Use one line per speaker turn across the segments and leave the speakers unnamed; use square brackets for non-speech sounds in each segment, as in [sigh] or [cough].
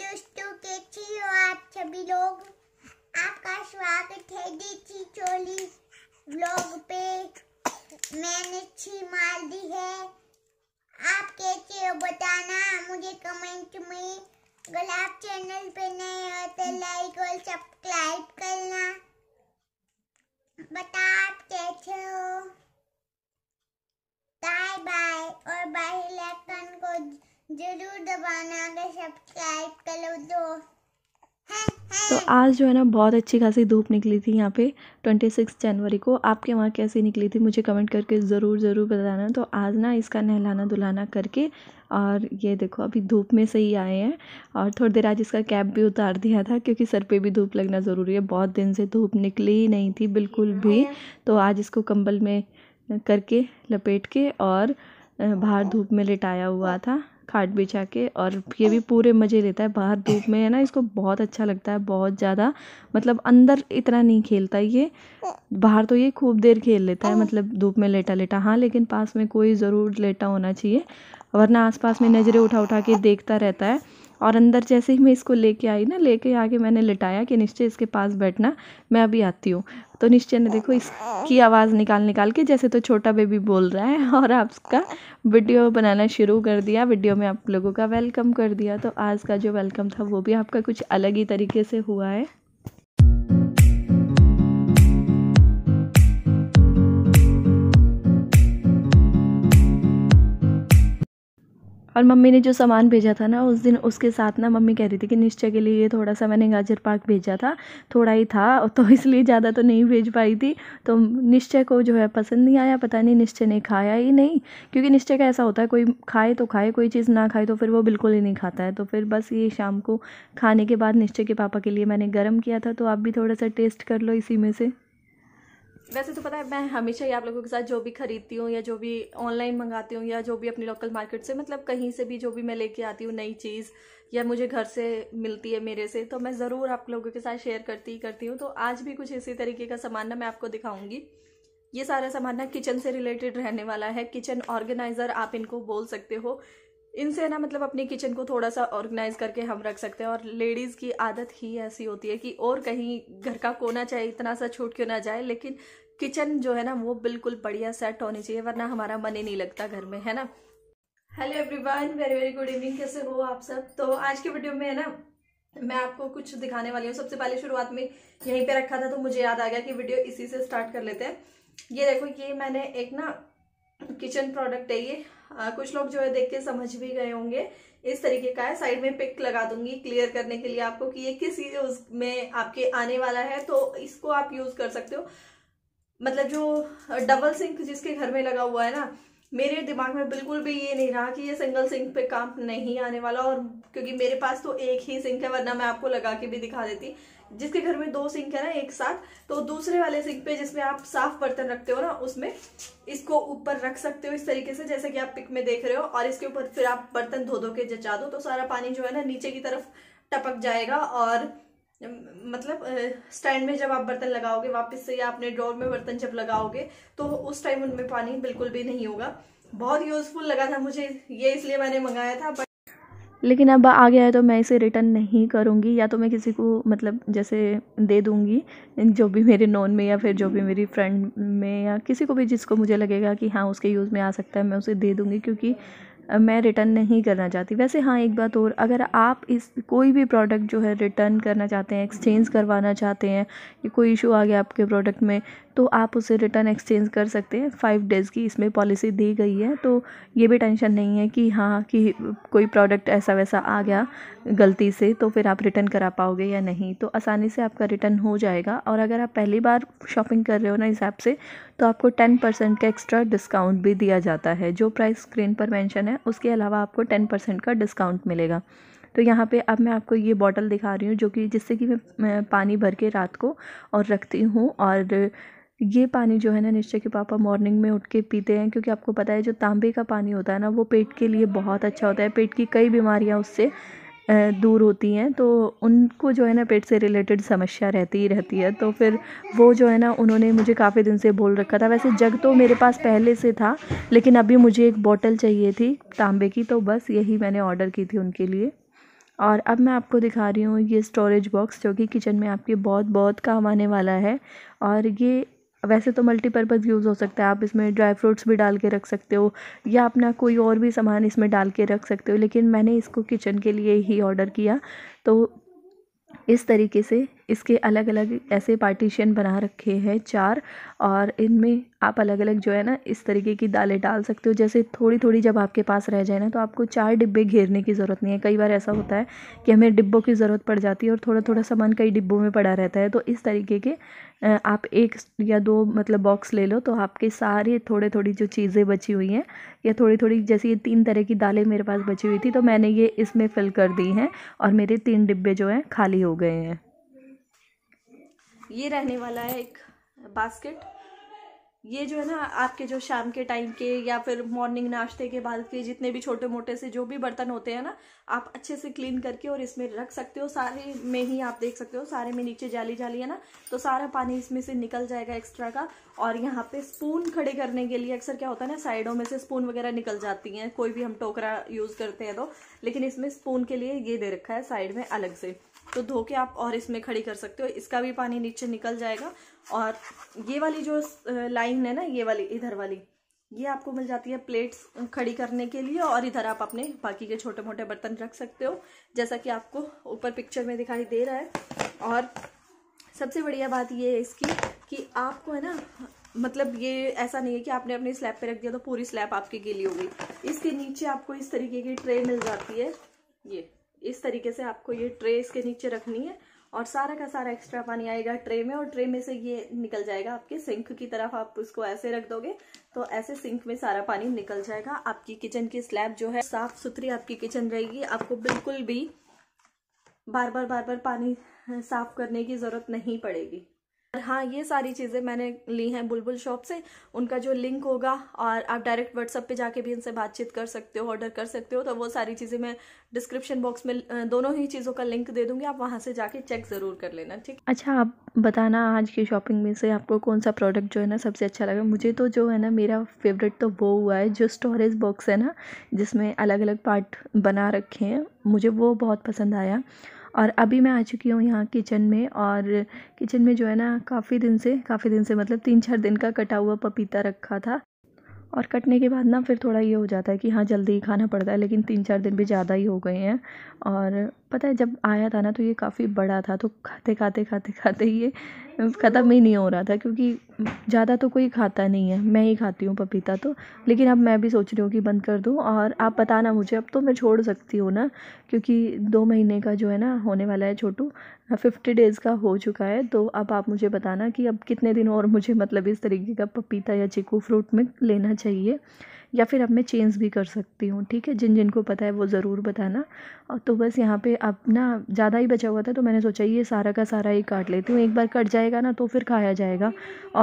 दोस्तों कैसे हो आप सभी लोग आपका स्वागत है दीची चोली ब्लॉग पे मैंने छी मार दी है आप कैसे हो बताना मुझे कमेंट में गुलाब चैनल पे नए हो तो लाइक और सब्सक्राइब करना जरूर दबाना अगर सब्सक्राइब करो तो तो आज जो है ना बहुत अच्छी खासी धूप निकली थी यहाँ पे 26 जनवरी को आपके वहाँ कैसी निकली थी मुझे कमेंट करके ज़रूर ज़रूर बताना तो आज ना इसका नहलाना धुलाना करके और ये देखो अभी धूप में से ही आए हैं और थोड़ी देर आज इसका कैप भी उतार दिया था क्योंकि सर पे भी धूप लगना ज़रूरी है बहुत दिन से धूप निकली ही नहीं थी बिल्कुल भी हाँ। तो आज इसको कम्बल में करके लपेट के और बाहर धूप में लिटाया हुआ हाँ। था खाट बिछा के और ये भी पूरे मज़े लेता है बाहर धूप में है ना इसको बहुत अच्छा लगता है बहुत ज़्यादा मतलब अंदर इतना नहीं खेलता ये बाहर तो ये खूब देर खेल लेता है मतलब धूप में लेटा लेटा हाँ लेकिन पास में कोई ज़रूर लेटा होना चाहिए वरना आसपास में नज़रें उठा उठा के देखता रहता है और अंदर जैसे ही मैं इसको लेके आई ना लेके आके मैंने लिटाया कि निश्चय इसके पास बैठना मैं अभी आती हूँ तो निश्चय ने देखो इसकी आवाज़ निकाल निकाल के जैसे तो छोटा बेबी बोल रहा है और आपका वीडियो बनाना शुरू कर दिया वीडियो में आप लोगों का वेलकम कर दिया तो आज का जो वेलकम था वो भी आपका कुछ अलग ही तरीके से हुआ है और मम्मी ने जो सामान भेजा था ना उस दिन उसके साथ ना मम्मी कह रही थी कि निश्चय के लिए ये थोड़ा सा मैंने गाजर पाक भेजा था थोड़ा ही था तो इसलिए ज़्यादा तो नहीं भेज पाई थी तो निश्चय को जो है पसंद नहीं आया पता नहीं निश्चय ने खाया ही नहीं क्योंकि निश्चय का ऐसा होता है कोई खाए तो खाए कोई चीज़ ना खाए तो फिर वो बिल्कुल ही नहीं खाता है तो फिर बस ये शाम को खाने के बाद निश्चय के पापा के लिए मैंने गर्म किया था तो आप भी थोड़ा सा टेस्ट कर लो इसी में से वैसे तो पता है मैं हमेशा ही आप लोगों के साथ जो भी खरीदती हूँ या जो भी ऑनलाइन मंगाती हूँ या जो भी अपनी लोकल मार्केट से मतलब कहीं से भी जो भी मैं लेके आती हूँ नई चीज़ या मुझे घर से मिलती है मेरे से तो मैं ज़रूर आप लोगों के साथ शेयर करती ही करती हूँ तो आज भी कुछ इसी तरीके का सामान ना मैं आपको दिखाऊंगी ये सारा सामान ना किचन से रिलेटेड रहने वाला है किचन ऑर्गेनाइज़र आप इनको बोल सकते हो इनसे ना मतलब अपने किचन को थोड़ा सा ऑर्गेनाइज करके हम रख सकते हैं और लेडीज़ की आदत ही ऐसी होती है कि और कहीं घर का कोना चाहे इतना सा छूट क्यों ना जाए लेकिन किचन जो है ना वो बिल्कुल बढ़िया सेट होनी चाहिए वरना हमारा मन ही नहीं लगता घर में है ना hello everyone very very good evening कैसे हो आप सब तो आज के वीडियो में है ना मैं आपको कुछ दिखाने वाली हूँ सबसे पहले शुरुआत में यहीं पे रखा था तो मुझे याद आ गया कि वीडियो इसी से स्टार्ट कर लेते हैं ये देखो ये मैंने एक ना किचन प्रोडक्ट है ये आ, कुछ लोग जो है देख के समझ भी गए होंगे इस तरीके का है साइड में पिक लगा दूंगी क्लियर करने के लिए आपको कि ये किस यूज में आपके आने वाला है तो इसको आप यूज कर सकते हो मतलब जो डबल सिंक जिसके घर में लगा हुआ है ना मेरे दिमाग में बिल्कुल भी ये नहीं रहा कि ये सिंगल सिंक पे काम नहीं आने वाला और क्योंकि मेरे पास तो एक ही सिंक है वरना मैं आपको लगा के भी दिखा देती जिसके घर में दो सिंक है ना एक साथ तो दूसरे वाले सिंक पे जिसमें आप साफ बर्तन रखते हो ना उसमें इसको ऊपर रख सकते हो इस तरीके से जैसे कि आप पिक में देख रहे हो और इसके ऊपर फिर आप बर्तन धो धो के जचा दो तो सारा पानी जो है ना नीचे की तरफ टपक जाएगा और मतलब स्टैंड में जब आप बर्तन लगाओगे वापस से या अपने ड्रॉर में बर्तन जब लगाओगे तो उस टाइम उनमें पानी बिल्कुल भी नहीं होगा बहुत यूजफुल लगा था मुझे ये इसलिए मैंने मंगाया था बट लेकिन अब आ गया है तो मैं इसे रिटर्न नहीं करूँगी या तो मैं किसी को मतलब जैसे दे दूँगी जो भी मेरे नॉन में या फिर जो भी मेरी फ्रेंड में या किसी को भी जिसको मुझे लगेगा कि हाँ उसके यूज़ में आ सकता है मैं उसे दे दूँगी क्योंकि मैं रिटर्न नहीं करना चाहती वैसे हाँ एक बात और अगर आप इस कोई भी प्रोडक्ट जो है रिटर्न करना चाहते हैं एक्सचेंज करवाना चाहते हैं कि कोई इशू आ गया आपके प्रोडक्ट में तो आप उसे रिटर्न एक्सचेंज कर सकते हैं फाइव डेज़ की इसमें पॉलिसी दी गई है तो ये भी टेंशन नहीं है कि हाँ कि कोई प्रोडक्ट ऐसा वैसा आ गया गलती से तो फिर आप रिटर्न करा पाओगे या नहीं तो आसानी से आपका रिटर्न हो जाएगा और अगर आप पहली बार शॉपिंग कर रहे हो ना इस ऐप से तो आपको टेन परसेंट का एक्स्ट्रा डिस्काउंट भी दिया जाता है जो प्राइस स्क्रीन पर मैंशन है उसके अलावा आपको टेन परसेंट का डिस्काउंट मिलेगा तो यहाँ पे अब मैं आपको ये बॉटल दिखा रही हूँ जो कि जिससे कि मैं पानी भर के रात को और रखती हूँ और ये पानी जो है ना निश्चय के पापा मॉर्निंग में उठ के पीते हैं क्योंकि आपको पता है जो तांबे का पानी होता है ना वो पेट के लिए बहुत अच्छा होता है पेट की कई बीमारियाँ उससे दूर होती हैं तो उनको जो है ना पेट से रिलेटेड समस्या रहती ही रहती है तो फिर वो जो है ना उन्होंने मुझे काफ़ी दिन से बोल रखा था वैसे जग तो मेरे पास पहले से था लेकिन अभी मुझे एक बॉटल चाहिए थी तांबे की तो बस यही मैंने ऑर्डर की थी उनके लिए और अब मैं आपको दिखा रही हूँ ये स्टोरेज बॉक्स जो कि किचन में आपके बहुत बहुत काम आने वाला है और ये वैसे तो मल्टीपर्पज़ यूज़ हो सकता है आप इसमें ड्राई फ्रूट्स भी डाल के रख सकते हो या अपना कोई और भी सामान इसमें डाल के रख सकते हो लेकिन मैंने इसको किचन के लिए ही ऑर्डर किया तो इस तरीके से इसके अलग अलग ऐसे पार्टीशन बना रखे हैं चार और इनमें आप अलग अलग जो है ना इस तरीके की दालें डाल सकते हो जैसे थोड़ी थोड़ी जब आपके पास रह जाए ना तो आपको चार डिब्बे घेरने की ज़रूरत नहीं है कई बार ऐसा होता है कि हमें डिब्बों की ज़रूरत पड़ जाती है और थोड़ा थोड़ा सामान कई डिब्बों में पड़ा रहता है तो इस तरीके के आप एक या दो मतलब बॉक्स ले लो तो आपके सारे थोड़े थोड़ी जो चीज़ें बची हुई हैं या थोड़ी थोड़ी जैसे ये तीन तरह की दालें मेरे पास बची हुई थी तो मैंने ये इसमें फिल कर दी हैं और मेरे तीन डिब्बे जो हैं खाली हो गए हैं ये रहने वाला है एक बास्केट ये जो है ना आपके जो शाम के टाइम के या फिर मॉर्निंग नाश्ते के बाद के जितने भी छोटे मोटे से जो भी बर्तन होते हैं ना आप अच्छे से क्लीन करके और इसमें रख सकते हो सारे में ही आप देख सकते हो सारे में नीचे जाली जाली है ना तो सारा पानी इसमें से निकल जाएगा एक्स्ट्रा का और यहाँ पे स्पून खड़े करने के लिए अक्सर क्या होता है ना साइडों में से स्पून वगैरह निकल जाती हैं कोई भी हम टोकरा यूज़ करते हैं तो लेकिन इसमें स्पून के लिए ये दे रखा है साइड में अलग से तो धो के आप और इसमें खड़ी कर सकते हो इसका भी पानी नीचे निकल जाएगा और ये वाली जो लाइन है ना ये वाली इधर वाली ये आपको मिल जाती है प्लेट्स खड़ी करने के लिए और इधर आप अपने बाकी के छोटे मोटे बर्तन रख सकते हो जैसा कि आपको ऊपर पिक्चर में दिखाई दे रहा है और सबसे बढ़िया बात ये है इसकी कि आपको है ना मतलब ये ऐसा नहीं है कि आपने अपने स्लैब पे रख दिया तो पूरी स्लैब आपकी गीली होगी इसके नीचे आपको इस तरीके की ट्रे मिल जाती है ये इस तरीके से आपको ये ट्रे इसके नीचे रखनी है और सारा का सारा एक्स्ट्रा पानी आएगा ट्रे में और ट्रे में से ये निकल जाएगा आपके सिंक की तरफ आप उसको ऐसे रख दोगे तो ऐसे सिंक में सारा पानी निकल जाएगा आपकी किचन की स्लैब जो है साफ सुथरी आपकी किचन रहेगी आपको बिल्कुल भी बार बार बार बार पानी साफ करने की ज़रूरत नहीं पड़ेगी हाँ ये सारी चीज़ें मैंने ली हैं बुलबुल शॉप से उनका जो लिंक होगा और आप डायरेक्ट व्हाट्सअप पे जाके भी इनसे बातचीत कर सकते हो ऑर्डर कर सकते हो तो वो सारी चीज़ें मैं डिस्क्रिप्शन बॉक्स में दोनों ही चीज़ों का लिंक दे दूंगी आप वहाँ से जाके चेक ज़रूर कर लेना ठीक अच्छा आप बताना आज की शॉपिंग में से आपको कौन सा प्रोडक्ट जो है ना सबसे अच्छा लगा मुझे तो जो है ना मेरा फेवरेट तो वो हुआ है जो स्टोरेज बॉक्स है ना जिसमें अलग अलग पार्ट बना रखे हैं मुझे वो बहुत पसंद आया और अभी मैं आ चुकी हूँ यहाँ किचन में और किचन में जो है ना काफ़ी दिन से काफ़ी दिन से मतलब तीन चार दिन का कटा हुआ पपीता रखा था और कटने के बाद ना फिर थोड़ा ये हो जाता है कि हाँ जल्दी ही खाना पड़ता है लेकिन तीन चार दिन भी ज़्यादा ही हो गए हैं और पता है जब आया था ना तो ये काफ़ी बड़ा था तो खाते खाते खाते खाते ये ख़त्म ही नहीं हो रहा था क्योंकि ज़्यादा तो कोई खाता नहीं है मैं ही खाती हूँ पपीता तो लेकिन अब मैं भी सोच रही हूँ कि बंद कर दूँ और आप बताना मुझे अब तो मैं छोड़ सकती हूँ ना क्योंकि दो महीने का जो है ना होने वाला है छोटू फिफ्टी डेज़ का हो चुका है तो अब आप मुझे बताना कि अब कितने दिन और मुझे मतलब इस तरीके का पपीता या चीकू फ्रूट में लेना चाहिए या फिर अब मैं चेंज भी कर सकती हूँ ठीक है जिन जिन को पता है वो ज़रूर बताना और तो बस यहाँ पे अब ना ज़्यादा ही बचा हुआ था तो मैंने सोचा ये सारा का सारा ही काट लेती हूँ एक बार कट जाएगा ना तो फिर खाया जाएगा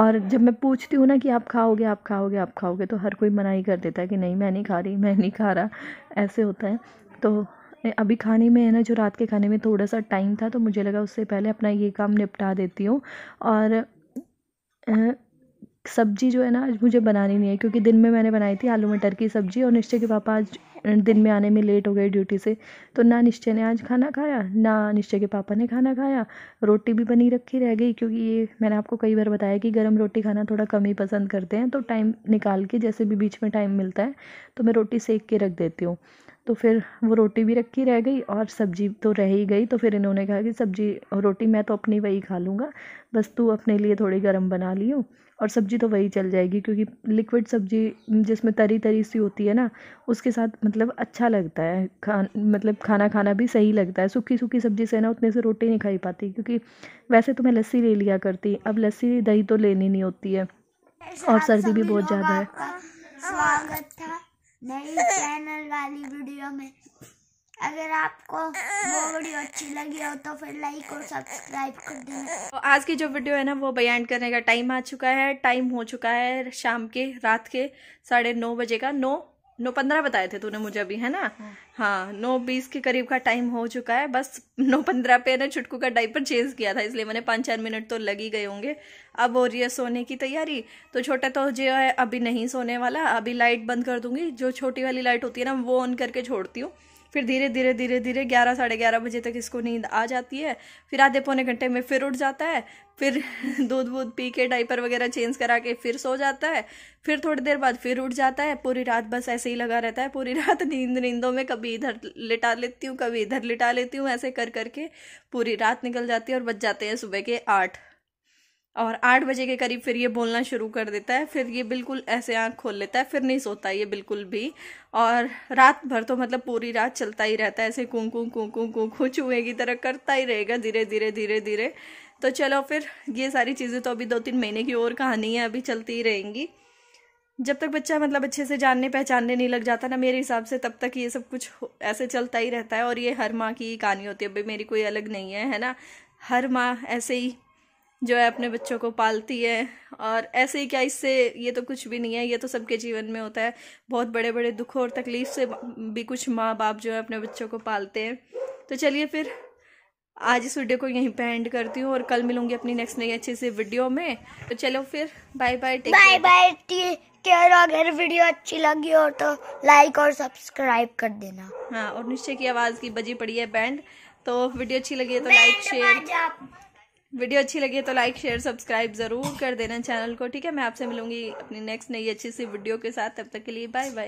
और जब मैं पूछती हूँ ना कि आप खाओगे आप खाओगे आप खाओगे तो हर कोई मना ही कर देता है कि नहीं मैं नहीं खा रही मैं नहीं खा रहा ऐसे होता है तो अभी खाने में है ना जो रात के खाने में थोड़ा सा टाइम था तो मुझे लगा उससे पहले अपना ये काम निपटा देती हूँ और सब्ज़ी जो है ना आज मुझे बनानी नहीं है क्योंकि दिन में मैंने बनाई थी आलू मटर की सब्ज़ी और निश्चय के पापा आज दिन में आने में लेट हो गए ड्यूटी से तो ना निश्चय ने आज खाना खाया ना निश्चय के पापा ने खाना खाया रोटी भी बनी रखी रह गई क्योंकि ये मैंने आपको कई बार बताया कि गर्म रोटी खाना थोड़ा कम ही पसंद करते हैं तो टाइम निकाल के जैसे भी बीच में टाइम मिलता है तो मैं रोटी सेक के रख देती हूँ तो फिर वो रोटी भी रखी रह गई और सब्ज़ी तो रह ही गई तो फिर इन्होंने कहा कि सब्ज़ी और रोटी मैं तो अपनी वही खा लूँगा बस तू अपने लिए थोड़ी गर्म बना ली और सब्ज़ी तो वही चल जाएगी क्योंकि लिक्विड सब्ज़ी जिसमें तरी तरी सी होती है ना उसके साथ मतलब अच्छा लगता है खान मतलब खाना खाना भी सही लगता है सूखी सूखी सब्ज़ी से ना उतने से रोटी नहीं खाई पाती क्योंकि वैसे तो मैं लस्सी ले लिया करती अब लस्सी दही तो लेनी नहीं होती है और सर्दी भी बहुत ज़्यादा है स्वागत था नई [laughs] चैनल वाली वीडियो में अगर आपको वो वीडियो अच्छी लगी हो तो फिर लाइक और सब्सक्राइब कर देना तो आज की जो वीडियो है ना वो बयान करने का टाइम आ चुका है टाइम हो चुका है शाम के रात के साढ़े नौ बजे का नौ नौ पंद्रह बताए थे तूने मुझे अभी है ना हाँ, हाँ नौ बीस के करीब का टाइम हो चुका है बस नौ पंद्रह पे ना छुटकू का डाइपर चेंज किया था इसलिए मैंने पाँच चार मिनट तो लग ही गए होंगे अब हो रही है सोने की तैयारी तो छोटा तो जो है अभी नहीं सोने वाला अभी लाइट बंद कर दूंगी जो छोटी वाली लाइट होती है ना वो ऑन करके छोड़ती हूँ फिर धीरे धीरे धीरे धीरे ग्यारह साढ़े ग्यारह बजे तक इसको नींद आ जाती है फिर आधे पौने घंटे में फिर उठ जाता है फिर [laughs] दूध वूध पी के डाइपर वगैरह चेंज करा के फिर सो जाता है फिर थोड़ी देर बाद फिर उठ जाता है पूरी रात बस ऐसे ही लगा रहता है पूरी [laughs] रात नींद नींदों में कभी इधर लिटा लेती हूँ कभी इधर लिटा लेती हूँ ऐसे कर करके पूरी रात निकल जाती है और बच जाते हैं सुबह के आठ और आठ बजे के करीब फिर ये बोलना शुरू कर देता है फिर ये बिल्कुल ऐसे आँख खोल लेता है फिर नहीं सोता ये बिल्कुल भी और रात भर तो मतलब पूरी रात चलता ही रहता है ऐसे कुं कुं कुं कुं कुं कुं चूहे की तरह करता ही रहेगा धीरे धीरे धीरे धीरे तो चलो फिर ये सारी चीज़ें तो अभी दो तीन महीने की और कहानी है अभी चलती ही रहेंगी जब तक बच्चा मतलब अच्छे से जानने पहचानने नहीं लग जाता ना मेरे हिसाब से तब तक ये सब कुछ ऐसे चलता ही रहता है और ये हर माँ की कहानी होती है अभी मेरी कोई अलग नहीं है है ना हर माँ ऐसे ही जो है अपने बच्चों को पालती है और ऐसे ही क्या इससे ये तो कुछ भी नहीं है ये तो सबके जीवन में होता है बहुत बड़े बड़े दुखों और तकलीफ से भी कुछ माँ बाप जो है अपने बच्चों को पालते हैं तो चलिए फिर आज इस वीडियो को यहीं पे एंड करती हूँ और कल मिलूंगी अपनी नेक्स्ट नई अच्छी सी वीडियो में तो चलो फिर bye bye bye bye care अगर वीडियो अच्छी लगी हो तो लाइक और सब्सक्राइब कर देना हाँ और निश्चय की आवाज़ की बजी पड़ी है बैंड तो वीडियो अच्छी लगी है तो लाइक शेयर वीडियो अच्छी लगी है तो लाइक शेयर सब्सक्राइब ज़रूर कर देना चैनल को ठीक है मैं आपसे मिलूंगी अपनी नेक्स्ट नई अच्छी सी वीडियो के साथ तब तक के लिए बाय बाय